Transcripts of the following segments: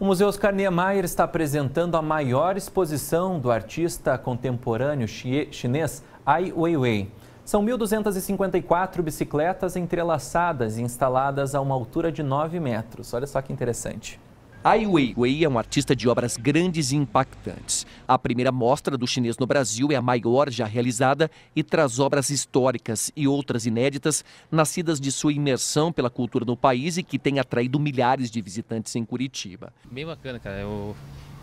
O Museu Oscar Niemeyer está apresentando a maior exposição do artista contemporâneo chinês Ai Weiwei. São 1.254 bicicletas entrelaçadas e instaladas a uma altura de 9 metros. Olha só que interessante. Ai Weiwei é um artista de obras grandes e impactantes. A primeira mostra do chinês no Brasil é a maior já realizada e traz obras históricas e outras inéditas, nascidas de sua imersão pela cultura no país e que tem atraído milhares de visitantes em Curitiba. Bem bacana, cara. Eu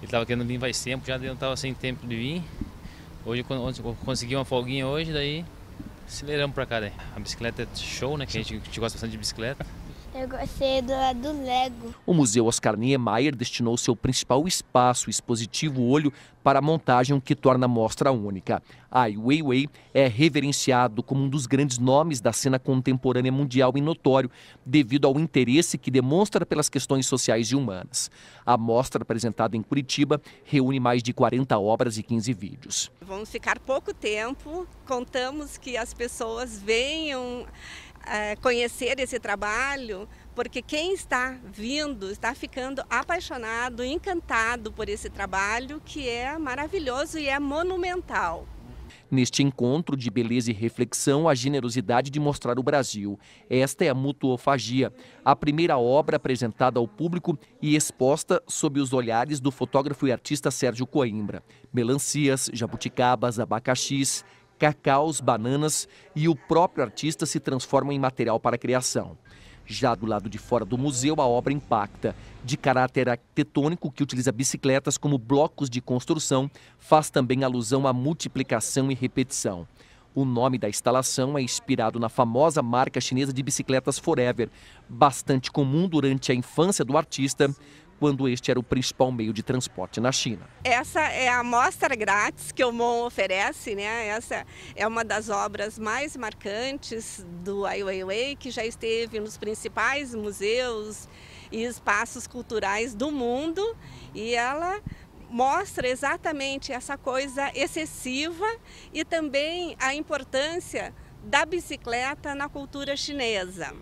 estava querendo vir faz tempo, já não estava sem tempo de vir. Hoje eu consegui uma folguinha hoje, daí aceleramos para cá. Né? A bicicleta é show, né? Que a gente, a gente gosta bastante de bicicleta. Eu gostei do, do Lego. O Museu Oscar Niemeyer destinou seu principal espaço expositivo olho para a montagem que torna a mostra única. Ai Weiwei é reverenciado como um dos grandes nomes da cena contemporânea mundial e notório, devido ao interesse que demonstra pelas questões sociais e humanas. A mostra apresentada em Curitiba reúne mais de 40 obras e 15 vídeos. Vamos ficar pouco tempo, contamos que as pessoas venham é, conhecer esse trabalho, porque quem está vindo está ficando apaixonado, encantado por esse trabalho que é maravilhoso e é monumental. Neste encontro de beleza e reflexão, a generosidade de mostrar o Brasil. Esta é a Mutuofagia, a primeira obra apresentada ao público e exposta sob os olhares do fotógrafo e artista Sérgio Coimbra. Melancias, jabuticabas, abacaxis, cacau, bananas e o próprio artista se transformam em material para a criação. Já do lado de fora do museu, a obra impacta. De caráter arquitetônico, que utiliza bicicletas como blocos de construção, faz também alusão à multiplicação e repetição. O nome da instalação é inspirado na famosa marca chinesa de bicicletas Forever, bastante comum durante a infância do artista, quando este era o principal meio de transporte na China. Essa é a amostra grátis que o Mon oferece, né? Essa é uma das obras mais marcantes do Ai Weiwei, que já esteve nos principais museus e espaços culturais do mundo, e ela mostra exatamente essa coisa excessiva e também a importância da bicicleta na cultura chinesa.